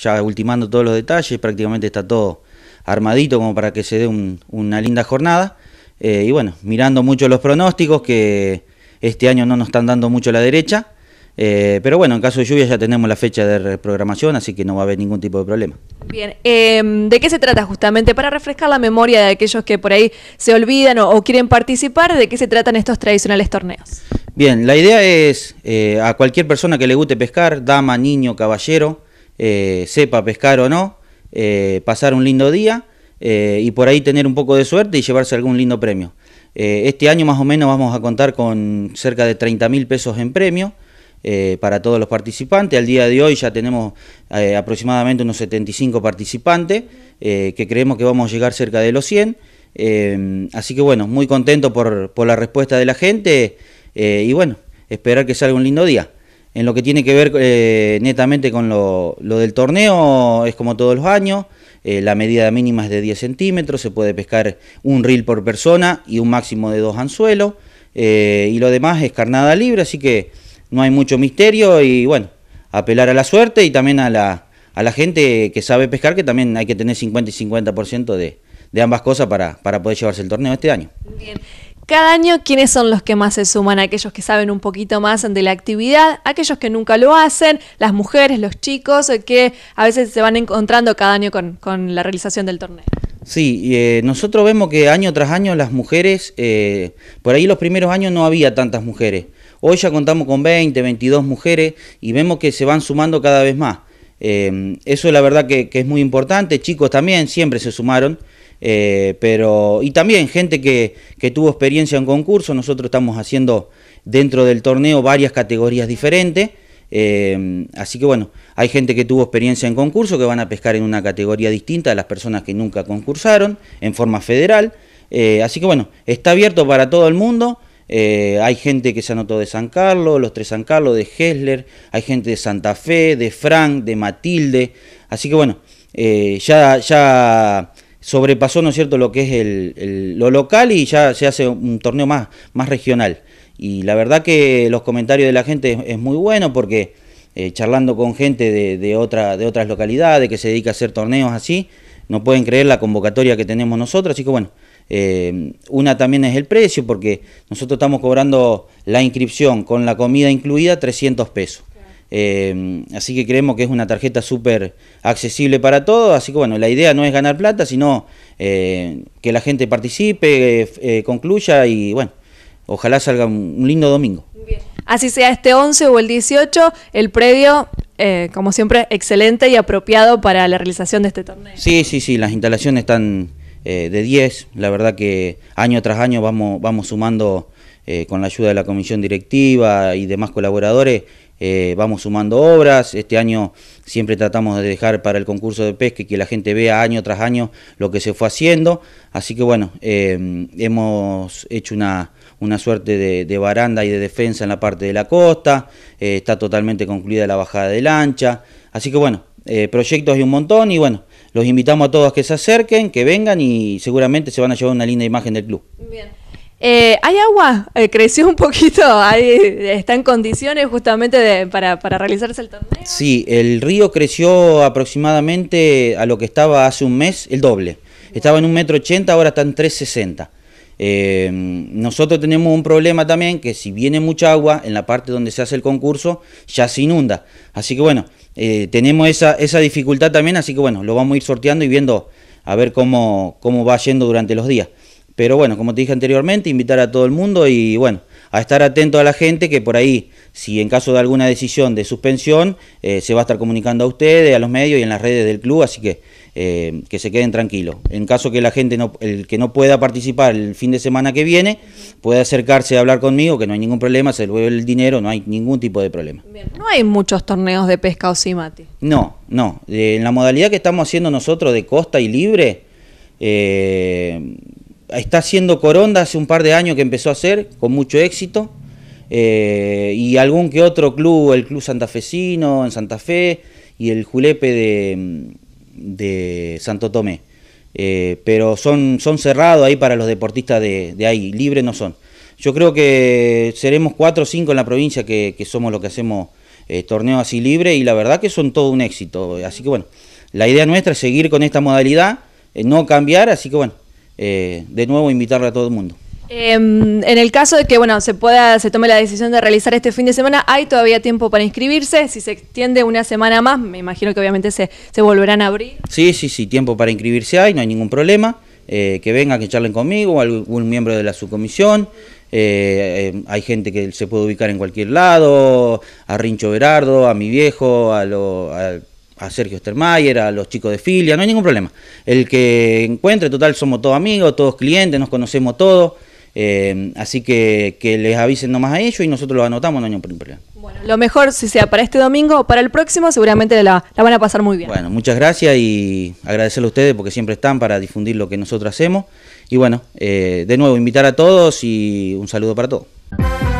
ya ultimando todos los detalles, prácticamente está todo armadito como para que se dé una linda jornada. Eh, y bueno, mirando mucho los pronósticos que este año no nos están dando mucho la derecha. Eh, pero bueno, en caso de lluvia ya tenemos la fecha de reprogramación, así que no va a haber ningún tipo de problema. Bien, em, ¿de qué se trata justamente? Para refrescar la memoria de aquellos que por ahí se olvidan o quieren participar, ¿de qué se tratan estos tradicionales torneos? Bien, la idea es eh, a cualquier persona que le guste pescar, dama, niño, caballero, eh, sepa pescar o no, eh, pasar un lindo día eh, y por ahí tener un poco de suerte y llevarse algún lindo premio. este año más o menos vamos a contar con cerca de 30 mil pesos en premio. para todos los participantes. Al día de hoy ya tenemos aproximadamente unos 75 participantes, que creemos que vamos a llegar cerca de los 100. así que bueno, muy contento por, por, la respuesta de la gente y bueno, esperar que salga un lindo día. En lo que tiene que ver eh, netamente con lo, del torneo, es como todos los años, eh, la medida mínima es de 10 centímetros, se puede pescar un reel por persona y un máximo de dos anzuelos, eh, y lo demás es carnada libre, así que no hay mucho misterio y bueno, apelar a la suerte y también a la, a la gente que sabe pescar, que también hay que tener 50 y 50% de, de ambas cosas para, poder llevarse el torneo este año. Cada año, ¿quiénes son los que más se suman? Aquellos que saben un poquito más de la actividad, aquellos que nunca lo hacen, las mujeres, los chicos, eh, que a veces se van encontrando cada año con, la realización del torneo. Sí, eh, nosotros vemos que año tras año las mujeres, eh, por ahí los primeros años no había tantas mujeres. Hoy ya contamos con 20, 22 mujeres y vemos que se van sumando cada vez más. Eso eso la verdad que, que es muy importante, chicos también siempre se sumaron. Eh, pero, y también gente que, tuvo experiencia en concurso, nosotros estamos haciendo dentro del torneo varias categorías diferentes. Eh, así que bueno, hay gente que tuvo experiencia en concurso que van a pescar en una categoría distinta a las personas que nunca concursaron en forma federal. Eh, así que bueno, está abierto para todo el mundo. hay gente que se anotó de San Carlos, los tres San Carlos, de Hessler, hay gente de Santa Fe, de Frank, de Matilde. Así que bueno, ya, ya sobrepasó, ¿no cierto?, lo que es el, lo local y ya se hace un torneo más, más regional. Y la verdad que los comentarios de la gente es, muy bueno porque eh, charlando con gente de, otra, de otras localidades que se dedica a hacer torneos así, no pueden creer la convocatoria que tenemos nosotros, así que bueno, eh, una también es el precio porque nosotros estamos cobrando la inscripción con la comida incluida 300 pesos. Em, así que creemos que es una tarjeta súper accesible para todos. Así que bueno, la idea no es ganar plata, sino eh, que la gente participe, eh, eh, concluya y bueno, ojalá salga un, lindo domingo. Así sea este 11 o el 18, el predio, como siempre, excelente y apropiado para la realización de este torneo. Sí, sí, sí, las instalaciones están de 10. La verdad que año tras año vamos, vamos sumando eh, con la ayuda de la comisión directiva y demás colaboradores, eh, vamos sumando obras. Este año siempre tratamos de dejar para el concurso de pesca y que la gente vea año tras año lo que se fue haciendo. Así que bueno, eh, hemos hecho una, una suerte de, baranda y de defensa en la parte de la costa. está totalmente concluida la bajada de lancha. Así que bueno, proyectos hay un montón y bueno, los invitamos a todos que se acerquen, que vengan y seguramente se van a llevar una linda imagen del club. Eh, hay agua, eh, creció un poquito, hay, está en condiciones justamente para, realizarse el torneo. Sí, el río creció aproximadamente a lo que estaba hace un mes, el doble. Estaba en un metro ochenta, ahora está en 360. Eh, nosotros tenemos un problema también que si viene mucha agua en la parte donde se hace el concurso, ya se inunda. Así que bueno, eh, tenemos esa, esa dificultad también, así que bueno, lo vamos a ir sorteando y viendo a ver cómo va yendo durante los días. Pero bueno, como te dije anteriormente, invitar a todo el mundo y bueno, a estar atento a la gente que por ahí, si en caso de alguna decisión de suspensión, eh, se va a estar comunicando a ustedes, a los medios y en las redes del club, así que eh, que se queden tranquilos. En caso que la gente, no, el que no pueda participar el fin de semana que viene, puede acercarse a hablar conmigo, que no hay ningún problema, se vuelve el dinero, no hay ningún tipo de problema. No hay muchos torneos de pesca o simati. No, no. en la modalidad que estamos haciendo nosotros de costa y libre, eh, está haciendo coronda hace un par de años que empezó a hacer, con mucho éxito. Eh, y algún que otro club, el Club Santafesino en Santa Fe y el Julepe de, Santo Tomé. Eh, pero son, son cerrados ahí para los deportistas de, ahí, libres no son. Yo creo que seremos cuatro o cinco en la provincia que, somos los que hacemos eh, torneos así libres y la verdad que son todo un éxito. Así que bueno, la idea nuestra es seguir con esta modalidad, no cambiar, así que bueno, eh, de nuevo invitarle a todo el mundo. Em, en el caso de que bueno se pueda se tome la decisión de realizar este fin de semana, hay todavía tiempo para inscribirse. Si se extiende una semana más, me imagino que obviamente se, volverán a abrir. Sí, sí, sí, tiempo para inscribirse hay, no hay ningún problema. Eh, que venga que charlen conmigo, algún miembro de la subcomisión. Eh, hay gente que se puede ubicar en cualquier lado, a Rincho Berardo, a mi viejo, a, lo, a a Sergio Stermayer, a los chicos de Filia, no hay ningún problema. El que encuentre, total, somos todos amigos, todos clientes, nos conocemos todos. Eh, así que, que les avisen nomás a ellos y nosotros lo anotamos, no hay ningún problema. Bueno, lo mejor si sea para este domingo o para el próximo, seguramente la, van a pasar muy bien. Bueno, muchas gracias y agradecerle a ustedes porque siempre están para difundir lo que nosotros hacemos. Y bueno, eh, de nuevo, invitar a todos y un saludo para todos.